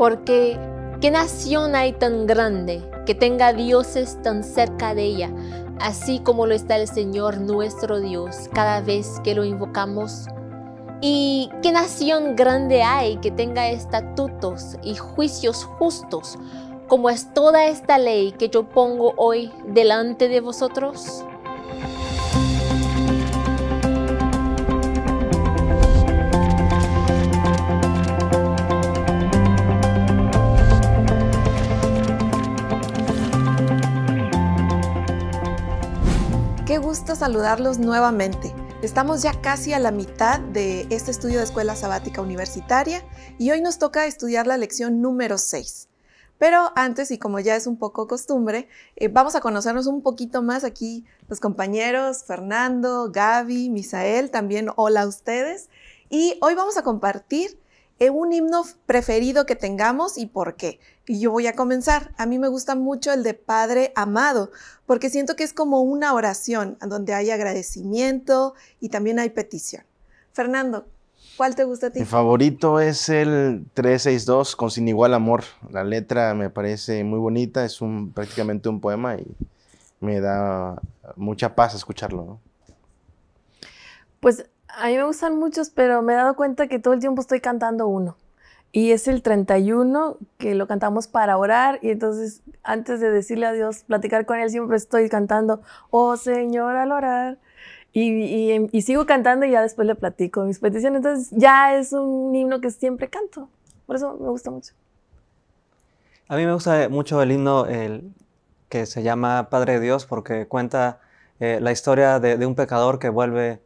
Porque, ¿qué nación hay tan grande que tenga dioses tan cerca de ella? Así como lo está el Señor nuestro Dios cada vez que lo invocamos. ¿Y qué nación grande hay que tenga estatutos y juicios justos, como es toda esta ley que yo pongo hoy delante de vosotros? saludarlos nuevamente. Estamos ya casi a la mitad de este estudio de Escuela Sabática Universitaria y hoy nos toca estudiar la lección número 6. Pero antes, y como ya es un poco costumbre, eh, vamos a conocernos un poquito más aquí los compañeros Fernando, Gaby, Misael, también hola a ustedes. Y hoy vamos a compartir un himno preferido que tengamos y por qué. Y yo voy a comenzar. A mí me gusta mucho el de Padre Amado, porque siento que es como una oración donde hay agradecimiento y también hay petición. Fernando, ¿cuál te gusta a ti? Mi favorito es el 362 con Sin Igual Amor. La letra me parece muy bonita, es un, prácticamente un poema y me da mucha paz escucharlo. Pues a mí me gustan muchos, pero me he dado cuenta que todo el tiempo estoy cantando uno. Y es el 31 que lo cantamos para orar y entonces antes de decirle a Dios, platicar con Él, siempre estoy cantando, oh Señor al orar. Y, sigo cantando y ya después le platico mis peticiones. Entonces ya es un himno que siempre canto. Por eso me gusta mucho. A mí me gusta mucho el himno el, que se llama Padre Dios porque cuenta eh, la historia de un pecador que vuelve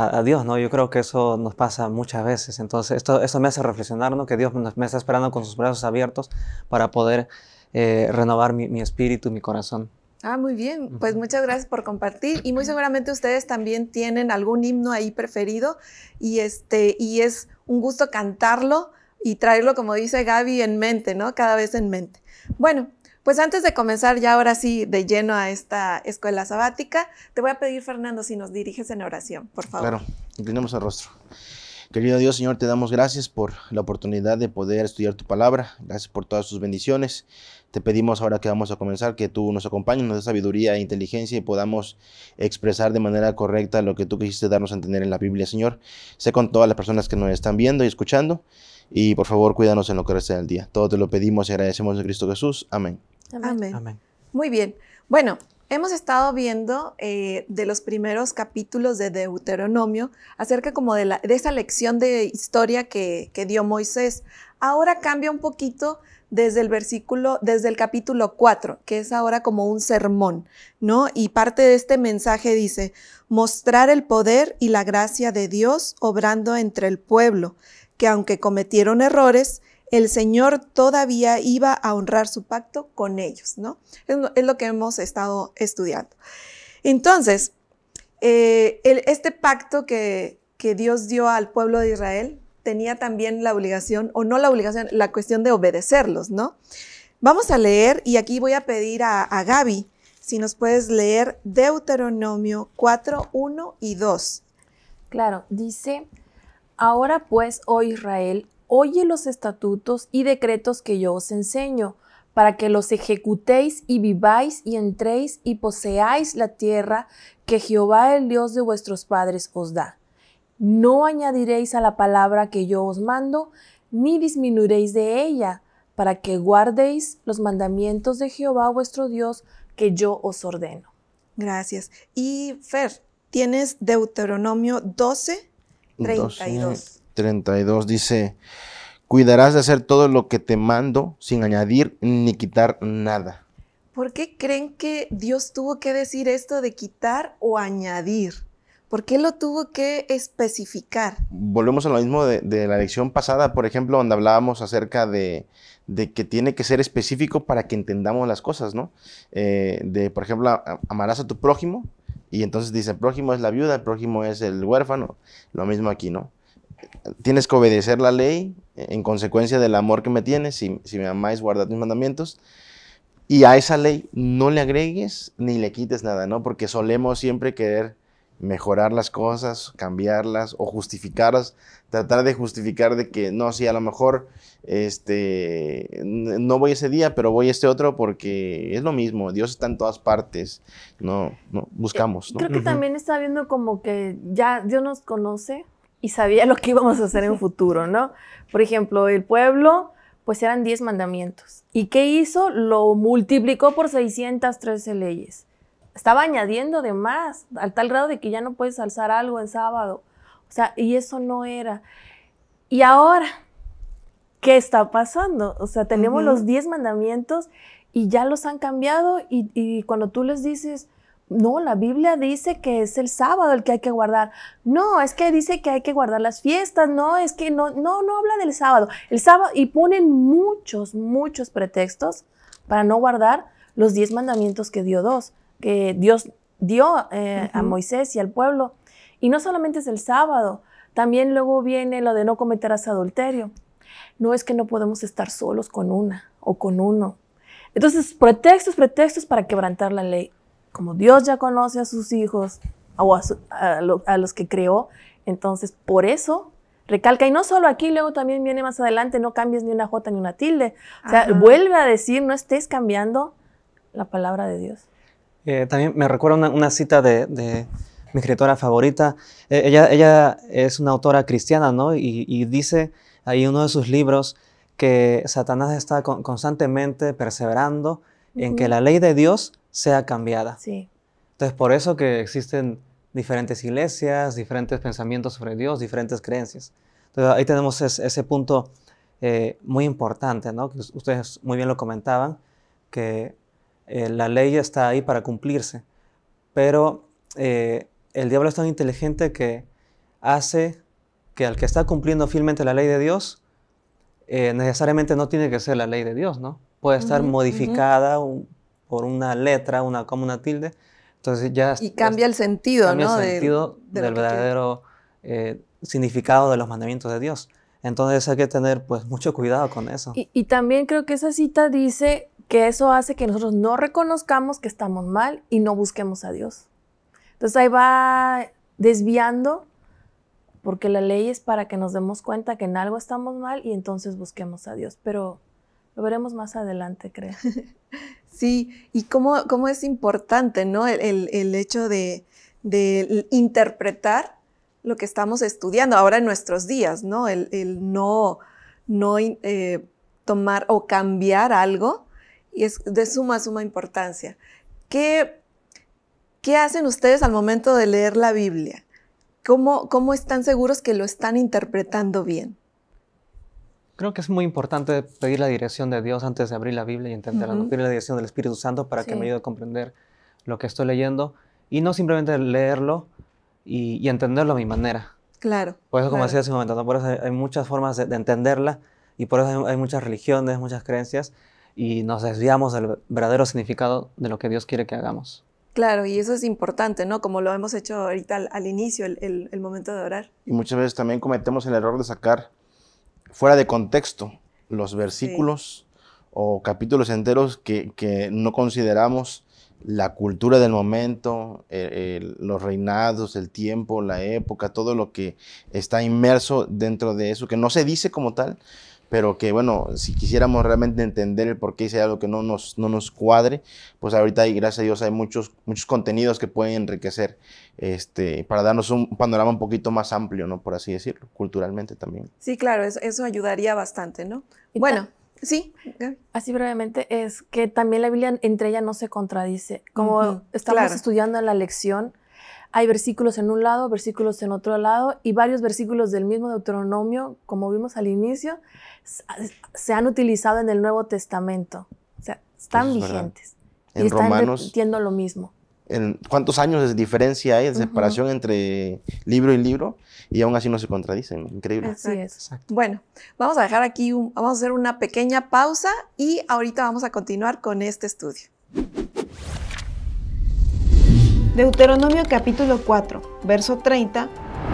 a, Dios, ¿no? Yo creo que eso nos pasa muchas veces. Entonces, esto, esto me hace reflexionar, ¿no? Que Dios me está esperando con sus brazos abiertos para poder eh, renovar mi, mi espíritu, mi corazón. Ah, muy bien. Pues muchas gracias por compartir y muy seguramente ustedes también tienen algún himno ahí preferido y este y es un gusto cantarlo y traerlo como dice Gaby en mente, ¿no? Cada vez en mente. Bueno, pues antes de comenzar ya ahora sí de lleno a esta escuela sabática, te voy a pedir, Fernando, si nos diriges en oración, por favor. Claro, inclinemos el rostro. Querido Dios, Señor, te damos gracias por la oportunidad de poder estudiar tu palabra. Gracias por todas tus bendiciones. Te pedimos ahora que vamos a comenzar que tú nos acompañes, nos des sabiduría e inteligencia y podamos expresar de manera correcta lo que tú quisiste darnos a entender en la Biblia, Señor. Sé con todas las personas que nos están viendo y escuchando y por favor cuídanos en lo que resta del día. Todo te lo pedimos y agradecemos en Cristo Jesús. Amén. Amén. Muy bien. Bueno, hemos estado viendo eh, de los primeros capítulos de Deuteronomio acerca como de, de esa lección de historia que, dio Moisés. Ahora cambia un poquito desde el versículo, desde el capítulo 4, que es ahora como un sermón, ¿no? Y parte de este mensaje dice, mostrar el poder y la gracia de Dios obrando entre el pueblo, que aunque cometieron errores, el Señor todavía iba a honrar su pacto con ellos, ¿no? Es lo que hemos estado estudiando. Entonces, eh, este pacto que, Dios dio al pueblo de Israel tenía también la obligación, o no la obligación, la cuestión de obedecerlos, ¿no? Vamos a leer, y aquí voy a pedir a, a Gaby si nos puedes leer Deuteronomio 4, 1 y 2. Claro, dice, ahora pues, oh Israel, oye los estatutos y decretos que yo os enseño, para que los ejecutéis y viváis y entréis y poseáis la tierra que Jehová el Dios de vuestros padres os da. No añadiréis a la palabra que yo os mando, ni disminuiréis de ella, para que guardéis los mandamientos de Jehová vuestro Dios que yo os ordeno. Gracias. Y Fer, tienes Deuteronomio 12, 32. 32 dice, cuidarás de hacer todo lo que te mando sin añadir ni quitar nada. ¿Por qué creen que Dios tuvo que decir esto de quitar o añadir? ¿Por qué lo tuvo que especificar? Volvemos a lo mismo de, la lección pasada, por ejemplo, donde hablábamos acerca de, que tiene que ser específico para que entendamos las cosas, ¿no? Eh, de, por ejemplo, amarás a tu prójimo y entonces dice, el prójimo es la viuda, el prójimo es el huérfano, lo mismo aquí, ¿no? tienes que obedecer la ley eh, en consecuencia del amor que me tienes, si, me amáis, guardad mis mandamientos. Y a esa ley no le agregues ni le quites nada, ¿no? Porque solemos siempre querer mejorar las cosas, cambiarlas o justificarlas, tratar de justificar de que no, si a lo mejor este, no voy ese día, pero voy este otro porque es lo mismo, Dios está en todas partes, no, no buscamos. Creo que también está viendo como que ya Dios nos conoce, y sabía lo que íbamos a hacer en futuro, ¿no? Por ejemplo, el pueblo, pues eran 10 mandamientos. ¿Y qué hizo? Lo multiplicó por 613 leyes. Estaba añadiendo de más, al tal grado de que ya no puedes alzar algo en sábado. O sea, y eso no era. Y ahora, ¿qué está pasando? O sea, tenemos los 10 mandamientos y ya los han cambiado y cuando tú les dices, no, la Biblia dice que es el sábado el que hay que guardar. No, es que dice que hay que guardar las fiestas. No, es que no, no, no habla del sábado. El sábado, y ponen muchos, muchos pretextos para no guardar los diez mandamientos que dio Dios. que Dios dio eh, a Moisés y al pueblo. Y no solamente es el sábado, también luego viene lo de no cometerás adulterio. No es que no podemos estar solos con una o con uno. Entonces, pretextos, pretextos para quebrantar la ley como Dios ya conoce a sus hijos o a, los que creó, entonces por eso recalca, y no solo aquí, luego también viene más adelante, no cambies ni una jota ni una tilde. O sea, vuelve a decir, no estés cambiando la palabra de Dios. Eh, también me recuerda una, cita de, mi escritora favorita. Eh, ella, ella es una autora cristiana, ¿no? Y, dice ahí en uno de sus libros que Satanás está constantemente perseverando en que la ley de Dios sea cambiada. Sí. Entonces, por eso que existen diferentes iglesias, diferentes pensamientos sobre Dios, diferentes creencias. Entonces, ahí tenemos ese punto eh, muy importante, ¿no? Que ustedes muy bien lo comentaban, que eh, la ley está ahí para cumplirse, pero eh, el diablo es tan inteligente que hace que al que está cumpliendo fielmente la ley de Dios, necesariamente no tiene que ser la ley de Dios, ¿no? Puede estar modificada, por una letra, una como una tilde. Entonces ya... Y cambia el sentido, cambia ¿no? El sentido del verdadero eh, significado de los mandamientos de Dios. Entonces hay que tener pues mucho cuidado con eso. Y, y, también creo que esa cita dice que eso hace que nosotros no reconozcamos que estamos mal y no busquemos a Dios. Entonces ahí va desviando porque la ley es para que nos demos cuenta que en algo estamos mal y entonces busquemos a Dios. Pero lo veremos más adelante, creo. Sí, y cómo, es importante, ¿no? El, hecho de, interpretar lo que estamos estudiando ahora en nuestros días, ¿no? El, no, no eh, tomar o cambiar algo y es de suma, suma importancia. ¿Qué, ¿Qué hacen ustedes al momento de leer la Biblia? ¿Cómo, ¿Cómo están seguros que lo están interpretando bien? Creo que es muy importante pedir la dirección de Dios antes de abrir la Biblia y entenderla, pedir la dirección del Espíritu Santo para que me ayude a comprender lo que estoy leyendo y no simplemente leerlo y, entenderlo a mi manera. Claro. Por eso, como decía hace un momento, por eso hay, muchas formas de, entenderla y por eso hay, muchas religiones, muchas creencias y nos desviamos del verdadero significado de lo que Dios quiere que hagamos. Claro, y eso es importante, ¿no? Como lo hemos hecho ahorita al, inicio, el, momento de orar. Y muchas veces también cometemos el error de sacar fuera de contexto los versículos o capítulos enteros que, no consideramos la cultura del momento, eh, los reinados, el tiempo, la época, todo lo que está inmerso dentro de eso, que no se dice como tal, pero que bueno, si quisiéramos realmente entender el por qué hay algo que no nos, no nos cuadre, pues ahorita y gracias a Dios, hay muchos, muchos contenidos que pueden enriquecer este, para darnos un panorama un poquito más amplio, ¿no? Por así decirlo, culturalmente también. Sí, claro, eso, eso ayudaría bastante, ¿no? Bueno. Sí. Así brevemente, es que también la Biblia entre ella no se contradice. Como estamos estudiando en la lección, hay versículos en un lado, versículos en otro lado y varios versículos del mismo Deuteronomio, como vimos al inicio, se han utilizado en el Nuevo Testamento. O sea, están vigentes. En están Romanos, repitiendo lo mismo. En ¿Cuántos años de diferencia hay de separación entre libro y libro? Y aún así no se contradicen. Increíble. Así es. Bueno, vamos a dejar aquí, vamos a hacer una pequeña pausa y ahorita vamos a continuar con este estudio. Deuteronomio capítulo 4, verso 30,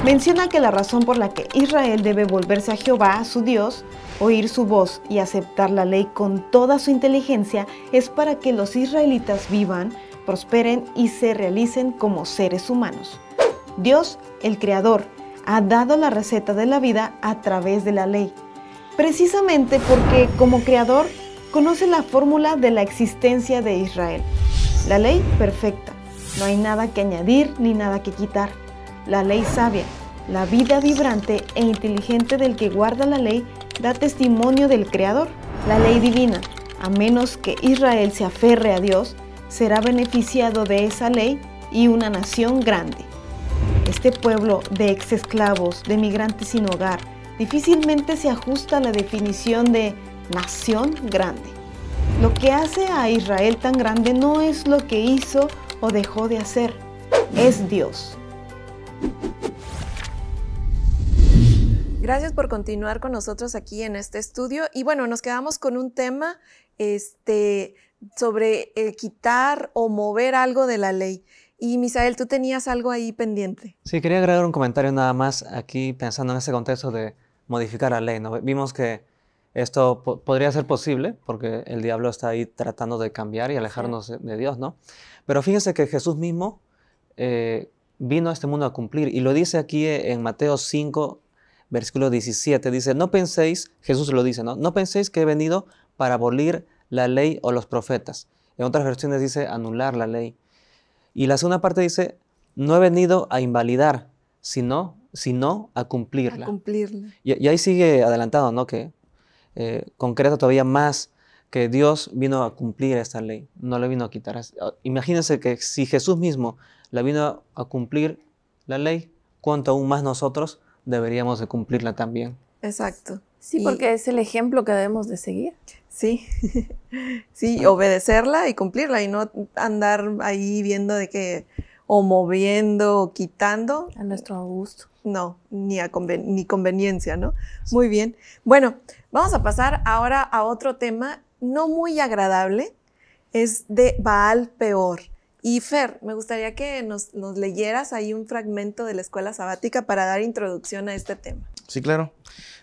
menciona que la razón por la que Israel debe volverse a Jehová, su Dios, oír su voz y aceptar la ley con toda su inteligencia es para que los israelitas vivan, prosperen y se realicen como seres humanos. Dios, el Creador, ha dado la receta de la vida a través de la ley, precisamente porque como Creador conoce la fórmula de la existencia de Israel, la ley perfecta no hay nada que añadir ni nada que quitar. La ley sabia, la vida vibrante e inteligente del que guarda la ley da testimonio del Creador. La ley divina, a menos que Israel se aferre a Dios, será beneficiado de esa ley y una nación grande. Este pueblo de exesclavos, de migrantes sin hogar, difícilmente se ajusta a la definición de nación grande. Lo que hace a Israel tan grande no es lo que hizo o dejó de hacer. Es Dios. Gracias por continuar con nosotros aquí en este estudio. Y bueno, nos quedamos con un tema este, sobre eh, quitar o mover algo de la ley. Y Misael, tú tenías algo ahí pendiente. Sí, quería agregar un comentario nada más aquí pensando en ese contexto de modificar la ley. Vimos que esto podría ser posible porque el diablo está ahí tratando de cambiar y alejarnos de Dios, ¿no? Pero fíjense que Jesús mismo eh, vino a este mundo a cumplir y lo dice aquí en Mateo 5, versículo 17, dice, no penséis, Jesús lo dice, ¿no? No penséis que he venido para abolir la ley o los profetas. En otras versiones dice anular la ley. Y la segunda parte dice, no he venido a invalidar, sino, sino a cumplirla. A Y, y, ahí sigue adelantado, ¿no? Que eh, concreta todavía más que Dios vino a cumplir esta ley, no la vino a quitar. Ah, imagínense que si Jesús mismo la vino a cumplir la ley, ¿cuánto aún más nosotros deberíamos de cumplirla también. Exacto. Sí, porque es el ejemplo que debemos de seguir. Sí, sí, obedecerla y cumplirla y no andar ahí viendo de que o moviendo o quitando. A nuestro gusto. No, ni a ni conveniencia, ¿no? Muy bien. Bueno, vamos a pasar ahora a otro tema no muy agradable. Es de Baal Peor. Y Fer, me gustaría que nos, leyeras ahí un fragmento de la escuela sabática para dar introducción a este tema. Sí, claro.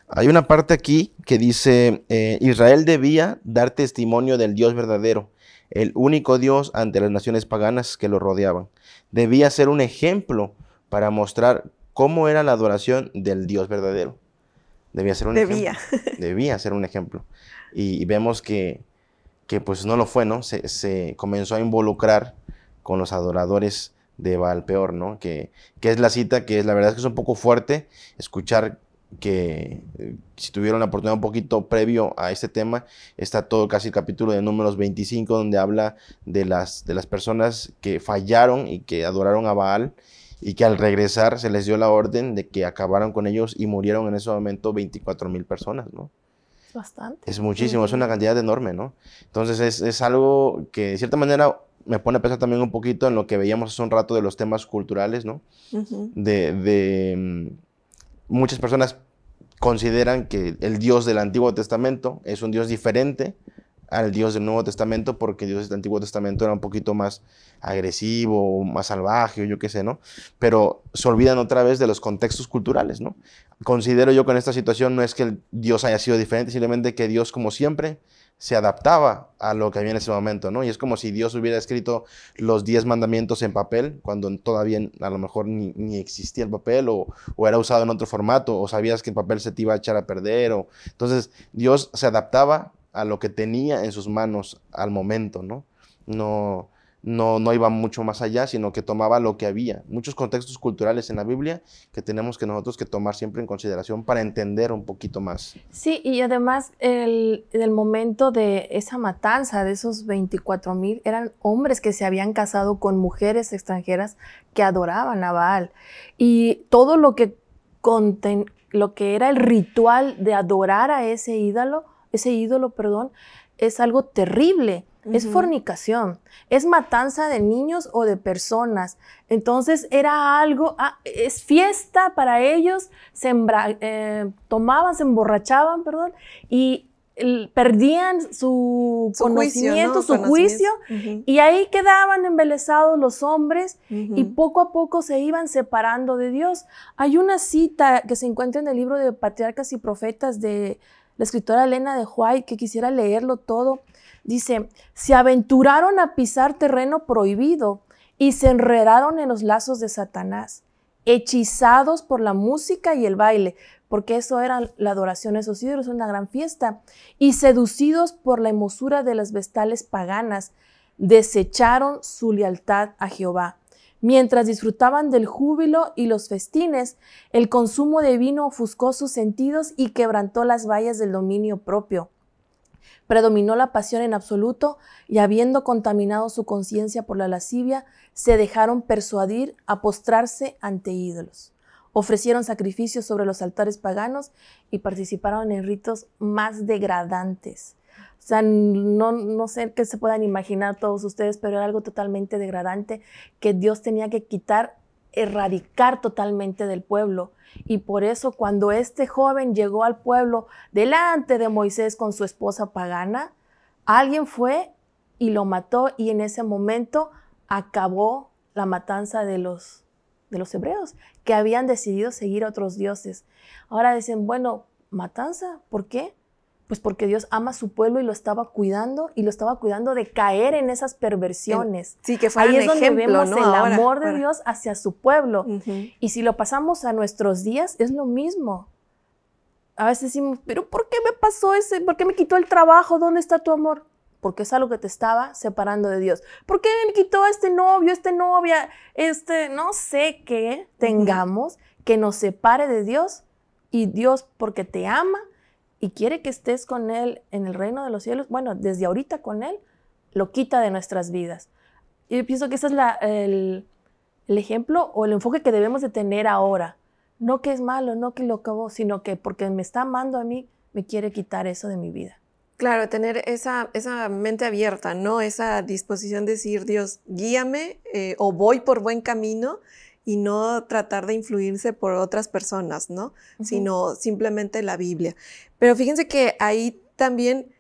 Hay una parte aquí que dice, eh, Israel debía dar testimonio del Dios verdadero el único Dios ante las naciones paganas que lo rodeaban. Debía ser un ejemplo para mostrar cómo era la adoración del Dios verdadero. Debía ser un Debía. ejemplo. Debía ser un ejemplo. Y, vemos que, pues no lo fue, ¿no? Se, comenzó a involucrar con los adoradores de Valpeor, ¿no? Que, que es la cita que es, la verdad es que es un poco fuerte escuchar que eh, si tuvieron la oportunidad un poquito previo a este tema, está todo casi el capítulo de números 25 donde habla de las, de las personas que fallaron y que adoraron a Baal y que al regresar se les dio la orden de que acabaron con ellos y murieron en ese momento 24 mil personas, ¿no? Es bastante. Es muchísimo, es una cantidad enorme, ¿no? Entonces es, es algo que de cierta manera me pone a pensar también un poquito en lo que veíamos hace un rato de los temas culturales, ¿no? de muchas personas consideran que el Dios del Antiguo Testamento es un Dios diferente al Dios del Nuevo Testamento porque el Dios del Antiguo Testamento era un poquito más agresivo, más salvaje, o yo qué sé, ¿no? Pero se olvidan otra vez de los contextos culturales, ¿no? Considero yo que en esta situación no es que el Dios haya sido diferente, simplemente que Dios, como siempre, se adaptaba a lo que había en ese momento, ¿no? Y es como si Dios hubiera escrito los diez mandamientos en papel, cuando todavía a lo mejor ni, ni existía el papel o, o, era usado en otro formato, o sabías que el papel se te iba a echar a perder, o... Entonces Dios se adaptaba a lo que tenía en sus manos al momento, ¿no? No, no, no iba mucho más allá, sino que tomaba lo que había. Muchos contextos culturales en la Biblia que tenemos que nosotros que tomar siempre en consideración para entender un poquito más. Sí, y además el, el momento de esa matanza de esos 24 mil eran hombres que se habían casado con mujeres extranjeras que adoraban a Baal. Y todo lo que, conten, lo que era el ritual de adorar a ese ídolo, ese ídolo, perdón, es algo terrible es fornicación, es matanza de niños o de personas. Entonces era algo, ah, es fiesta para ellos, se eh, tomaban, se emborrachaban, perdón, y perdían su, conocimiento, su juicio, y ahí quedaban embelesados los hombres y poco a poco se iban separando de Dios. Hay una cita que se encuentra en el libro de Patriarcas y Profetas de la escritora Elena de White, que quisiera leerlo todo, Dice, se aventuraron a pisar terreno prohibido y se enredaron en los lazos de Satanás, hechizados por la música y el baile, porque eso era la adoración a esos ídolos, una gran fiesta, y seducidos por la hermosura de las vestales paganas, desecharon su lealtad a Jehová. Mientras disfrutaban del júbilo y los festines, el consumo de vino ofuscó sus sentidos y quebrantó las vallas del dominio propio. Predominó la pasión en absoluto y habiendo contaminado su conciencia por la lascivia, se dejaron persuadir a postrarse ante ídolos. Ofrecieron sacrificios sobre los altares paganos y participaron en ritos más degradantes. O sea, no, sé qué se puedan imaginar todos ustedes, pero era algo totalmente degradante que Dios tenía que quitar erradicar totalmente del pueblo. Y por eso cuando este joven llegó al pueblo delante de Moisés con su esposa pagana, alguien fue y lo mató y en ese momento acabó la matanza de los, de los hebreos que habían decidido seguir a otros dioses. Ahora dicen, bueno, matanza, ¿por qué? Pues porque Dios ama a su pueblo y lo estaba cuidando y lo estaba cuidando de caer en esas perversiones. Sí, que Ahí es donde vemos el amor de Dios hacia su pueblo. Y si lo pasamos a nuestros días, es lo mismo. A veces decimos, pero ¿por qué me pasó ese? ¿Por qué me quitó el trabajo? ¿Dónde está tu amor? Porque es algo que te estaba separando de Dios. ¿Por qué me quitó este novio, esta novia, este, no sé qué tengamos que nos separe de Dios? Y Dios, porque te ama, y quiere que estés con Él en el reino de los cielos, bueno, desde ahorita con Él, lo quita de nuestras vidas. Y pienso que ese es el, ejemplo o el enfoque que debemos de tener ahora. No que es malo, no que lo acabó, sino que porque me está amando a mí, me quiere quitar eso de mi vida. Claro, tener esa, mente abierta, ¿no? Esa disposición de decir, Dios, guíame eh, o voy por buen camino y no tratar de influirse por otras personas, ¿no? Sino simplemente la Biblia. Pero fíjense que ahí también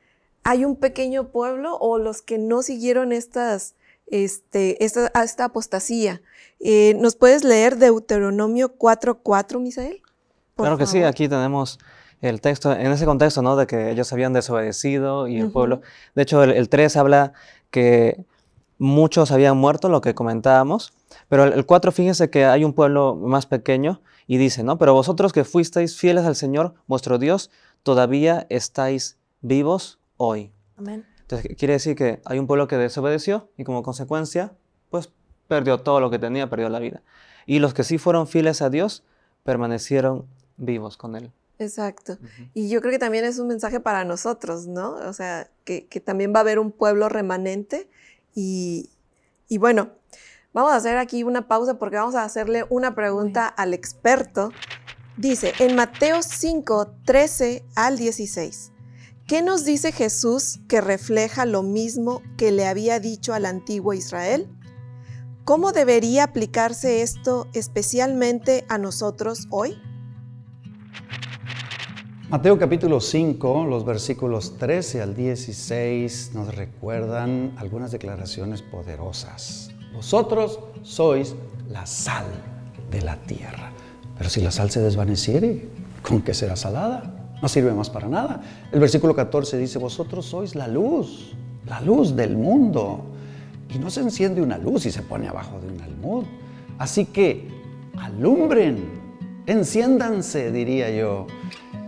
hay un pequeño pueblo o los que no siguieron estas, este, esta, apostasía. Eh, ¿Nos puedes leer Deuteronomio 4.4, Misael? claro que sí, aquí tenemos el texto, en ese contexto, ¿no? De que ellos habían desobedecido y el pueblo. De hecho, el, el, 3 habla que muchos habían muerto, lo que comentábamos, pero el 4, fíjense que hay un pueblo más pequeño y dice, ¿no? Pero vosotros que fuisteis fieles al Señor, vuestro Dios, todavía estáis vivos hoy. Amén. Entonces, quiere decir que hay un pueblo que desobedeció y como consecuencia, pues perdió todo lo que tenía, perdió la vida. Y los que sí fueron fieles a Dios, permanecieron vivos con Él. Exacto. Y yo creo que también es un mensaje para nosotros, ¿no? O sea, que también va a haber un pueblo remanente y, bueno, vamos a hacer aquí una pausa porque vamos a hacerle una pregunta al experto. Dice, en Mateo 5, 13 al 16, ¿qué nos dice Jesús que refleja lo mismo que le había dicho al antiguo Israel? ¿Cómo debería aplicarse esto especialmente a nosotros hoy? Mateo capítulo 5, los versículos 13 al 16 nos recuerdan algunas declaraciones poderosas. Vosotros sois la sal de la tierra. Pero si la sal se desvaneciere, ¿con qué será salada? No sirve más para nada. El versículo 14 dice, vosotros sois la luz, la luz del mundo. Y no se enciende una luz y se pone abajo de un almud. Así que alumbren, enciéndanse, diría yo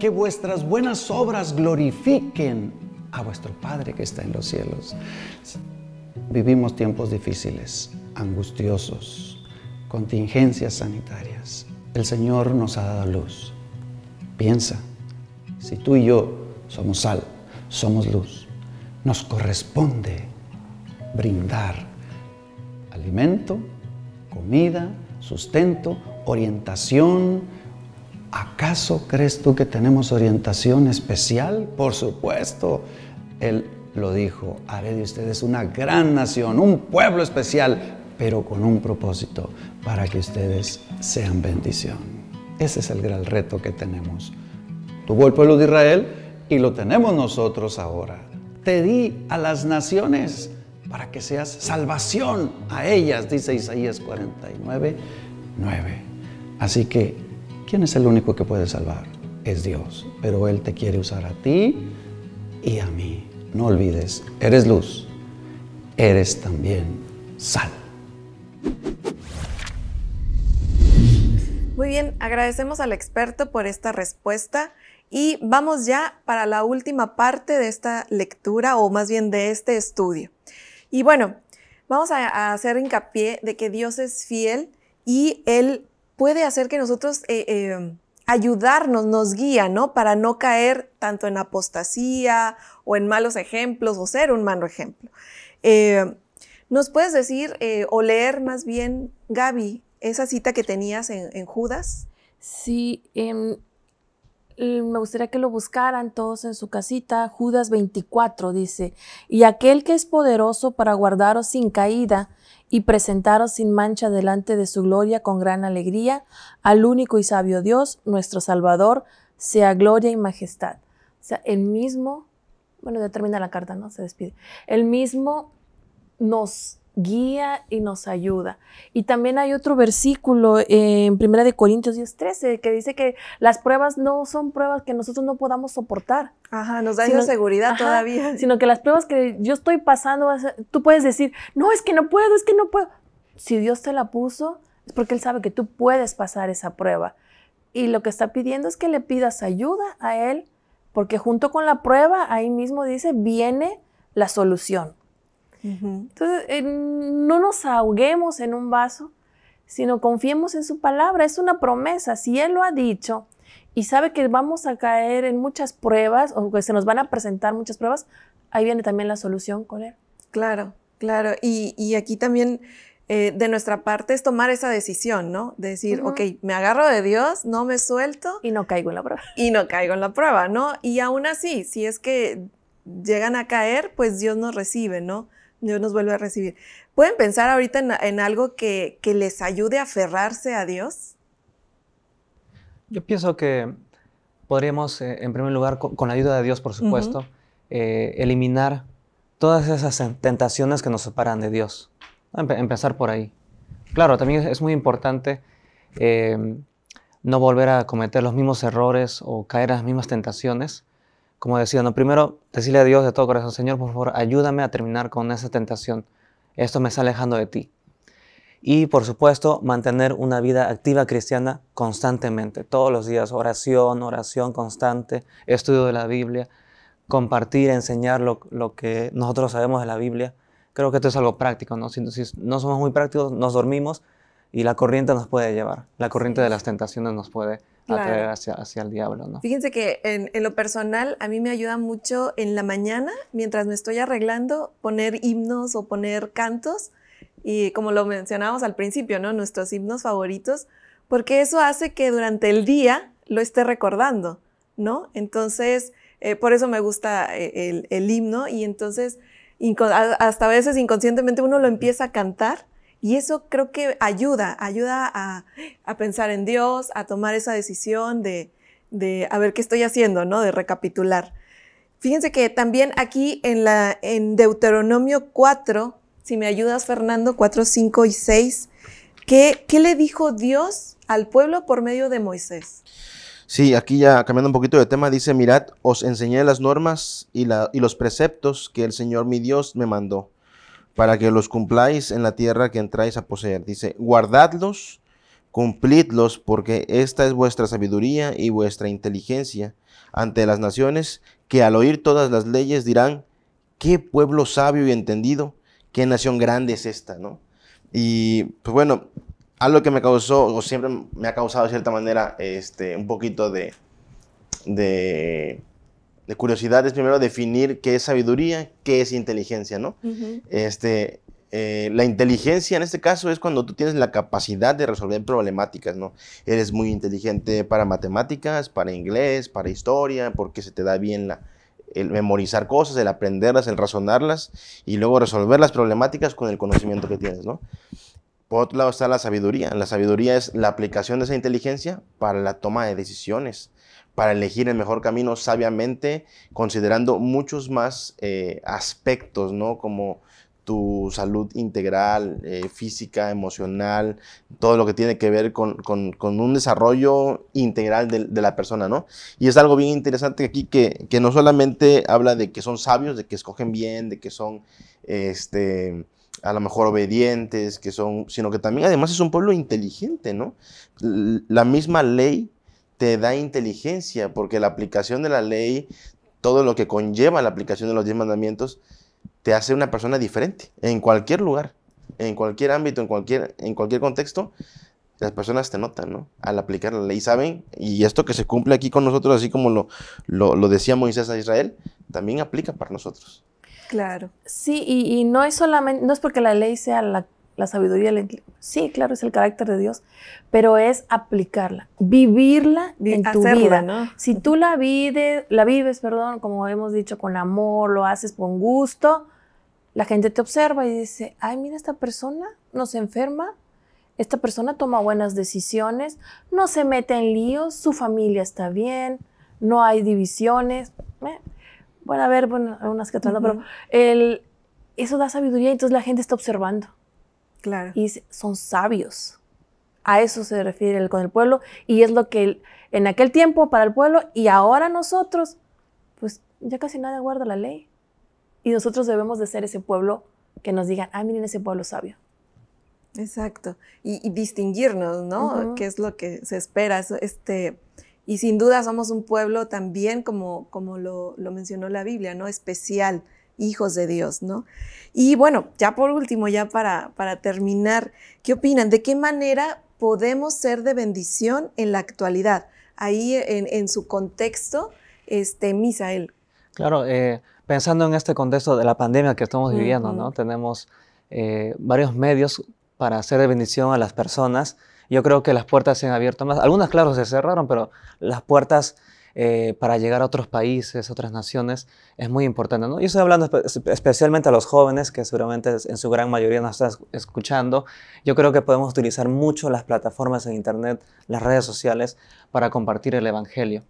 que vuestras buenas obras glorifiquen a vuestro Padre que está en los cielos. Vivimos tiempos difíciles, angustiosos, contingencias sanitarias. El Señor nos ha dado luz. Piensa, si tú y yo somos sal, somos luz, nos corresponde brindar alimento, comida, sustento, orientación, ¿acaso crees tú que tenemos orientación especial? Por supuesto, Él lo dijo, haré de ustedes una gran nación, un pueblo especial, pero con un propósito, para que ustedes sean bendición. Ese es el gran reto que tenemos. Tuvo el pueblo de Israel y lo tenemos nosotros ahora. Te di a las naciones para que seas salvación a ellas, dice Isaías 49, 9. Así que ¿Quién es el único que puede salvar? Es Dios, pero Él te quiere usar a ti y a mí. No olvides, eres luz, eres también sal. Muy bien, agradecemos al experto por esta respuesta y vamos ya para la última parte de esta lectura o más bien de este estudio. Y bueno, vamos a, hacer hincapié de que Dios es fiel y Él puede hacer que nosotros eh, eh, ayudarnos, nos guía, ¿no? Para no caer tanto en apostasía o en malos ejemplos o ser un malo ejemplo. Eh, ¿Nos puedes decir o leer más bien, Gaby, esa cita que tenías en, en Judas? Sí, em, me gustaría que lo buscaran todos en su casita. Judas 24 dice, y aquel que es poderoso para guardaros sin caída, y presentaros sin mancha delante de su gloria con gran alegría al único y sabio Dios, nuestro Salvador, sea gloria y majestad. O sea, el mismo, bueno, ya termina la carta, ¿no? Se despide. El mismo nos guía y nos ayuda. Y también hay otro versículo eh, en en 1 Corintios 13 que dice que las pruebas no son pruebas que nosotros no podamos soportar. Ajá, nos da seguridad todavía. Sino que las pruebas que yo estoy pasando, tú puedes decir, no, es que no puedo, es que no puedo. Si Dios te la puso, es porque Él sabe que tú puedes pasar esa prueba. Y lo que está pidiendo es que le pidas ayuda a Él, porque junto con la prueba, ahí mismo dice, viene la solución. Entonces, no nos ahoguemos en un vaso, sino confiemos en su palabra. Es una promesa. Si Él lo ha dicho y sabe que vamos a caer en muchas pruebas o que se nos van a presentar muchas pruebas, ahí viene también la solución con Él. Claro, claro. Y, aquí también... Eh, de nuestra parte es tomar esa decisión, ¿no? decir, ok, me agarro de Dios, no me suelto. Y no caigo en la prueba. Y no caigo en la prueba, ¿no? Y aún así, si es que llegan a caer, pues Dios nos recibe, ¿no? Dios nos vuelve a recibir. ¿Pueden pensar ahorita en, algo que, les ayude a aferrarse a Dios? Yo pienso que podríamos, eh, en primer lugar, con, la ayuda de Dios, por supuesto, eh, eliminar todas esas tentaciones que nos separan de Dios. empezar por ahí. Claro, también es muy importante eh, no volver a cometer los mismos errores o caer en las mismas tentaciones, como decía, ¿no? primero decirle a Dios de todo corazón, Señor, por favor, ayúdame a terminar con esa tentación. Esto me está alejando de ti. Y por supuesto, mantener una vida activa cristiana constantemente, todos los días, oración, oración constante, estudio de la Biblia, compartir, enseñar lo, que nosotros sabemos de la Biblia. Creo que esto es algo práctico, ¿no? Si, no somos muy prácticos, nos dormimos y la corriente nos puede llevar, la corriente de las tentaciones nos puede a hacia, hacia, el diablo, ¿no? Fíjense que en, en, lo personal a mí me ayuda mucho en la mañana, mientras me estoy arreglando, poner himnos o poner cantos y como lo mencionábamos al principio, ¿no? Nuestros himnos favoritos, porque eso hace que durante el día lo esté recordando, ¿no? Entonces, eh, por eso me gusta eh, el, el himno y entonces hasta veces inconscientemente uno lo empieza a cantar y eso creo que ayuda, ayuda a, pensar en Dios, a tomar esa decisión de, a ver qué estoy haciendo, ¿no? De recapitular. Fíjense que también aquí en, Deuteronomio 4, si me ayudas Fernando, 4, 5 y 6, ¿qué, ¿qué le dijo Dios al pueblo por medio de Moisés? Sí, aquí ya cambiando un poquito de tema, dice, mirad, os enseñé las normas y los preceptos que el Señor mi Dios me mandó para que los cumpláis en la tierra que entráis a poseer. Dice, guardadlos, cumplidlos, porque esta es vuestra sabiduría y vuestra inteligencia ante las naciones, que al oír todas las leyes dirán, qué pueblo sabio y entendido, qué nación grande es esta, ¿no? Y pues bueno, algo que me causó, o siempre me ha causado de cierta manera, este, un poquito de de curiosidad es primero definir qué es sabiduría, qué es inteligencia, ¿no? Este, eh, la inteligencia en este caso es cuando tú tienes la capacidad de resolver problemáticas, ¿no? Eres muy inteligente para matemáticas, para inglés, para historia, porque se te da bien el memorizar cosas, el aprenderlas, el razonarlas y luego resolver las problemáticas con el conocimiento que tienes, ¿no? Por otro lado está la sabiduría. La sabiduría es la aplicación de esa inteligencia para la toma de decisiones, para elegir el mejor camino sabiamente, considerando muchos más eh, aspectos, ¿no? Como tu salud integral, eh, física, emocional, todo lo que tiene que ver con, un desarrollo integral de, la persona, ¿no? Y es algo bien interesante aquí que, no solamente habla de que son sabios, de que escogen bien, de que son, este, a lo mejor obedientes, que son, sino que también además es un pueblo inteligente, ¿no? La misma ley te da inteligencia, porque la aplicación de la ley, todo lo que conlleva la aplicación de los diez mandamientos, te hace una persona diferente. En cualquier lugar, en cualquier ámbito, en cualquier, en cualquier contexto, las personas te notan, ¿no? Al aplicar la ley, saben, y esto que se cumple aquí con nosotros, así como lo, lo, decía Moisés a Israel, también aplica para nosotros. Claro. Sí, y, y, no es solamente, no es porque la ley sea la, la sabiduría, sí, claro, es el carácter de Dios, pero es aplicarla, vivirla en tu vida. Si tú la, la vives, perdón, como hemos dicho, con amor, lo haces con gusto, la gente te observa y dice, ay, mira, esta persona no se enferma, esta persona toma buenas decisiones, no se mete en líos, su familia está bien, no hay divisiones. bueno, a ver, bueno, unas que pero eso da sabiduría, entonces la gente está observando. Y son sabios. A eso se refiere el, con el pueblo y es lo que en aquel tiempo para el pueblo y ahora nosotros, pues ya casi nadie guarda la ley. Y nosotros debemos de ser ese pueblo que nos digan, ah, miren ese pueblo sabio. Exacto. Y, distinguirnos, ¿no? ¿Qué es lo que se espera. Este, y sin duda somos un pueblo también, como, como lo, lo mencionó la Biblia, ¿no? Especial hijos de Dios, ¿no? Y bueno, ya por último, ya para, para terminar, ¿qué opinan? ¿De qué manera podemos ser de bendición en la actualidad? Ahí en, su contexto, este, Misael. Claro, eh, pensando en este contexto de la pandemia que estamos viviendo, ¿no? Tenemos eh, varios medios para hacer de bendición a las personas. Yo creo que las puertas se han abierto más. Algunas, claro, se cerraron, pero las puertas eh, para llegar a otros países, otras naciones, es muy importante. ¿no? Yo estoy hablando especialmente a los jóvenes que seguramente en su gran mayoría nos están escuchando. Yo creo que podemos utilizar mucho las plataformas en Internet, las redes sociales, para compartir el Evangelio.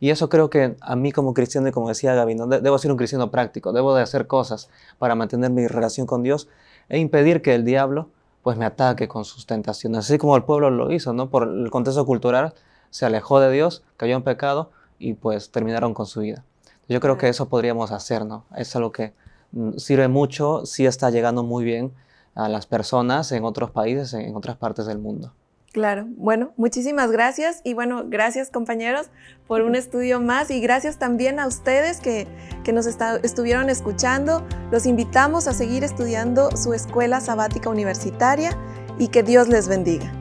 Y eso creo que a mí como cristiano y como decía Gabino, debo ser un cristiano práctico, debo de hacer cosas para mantener mi relación con Dios e impedir que el diablo pues me ataque con sus tentaciones, así como el pueblo lo hizo, ¿no? Por el contexto cultural se alejó de Dios, cayó en pecado, y pues terminaron con su vida. Yo creo que eso podríamos hacer, ¿no? Es lo que mm, sirve mucho, sí está llegando muy bien a las personas en otros países, en otras partes del mundo. Claro, bueno, muchísimas gracias y bueno, gracias compañeros por un estudio más y gracias también a ustedes que, nos estuvieron escuchando. Los invitamos a seguir estudiando su escuela sabática universitaria y que Dios les bendiga.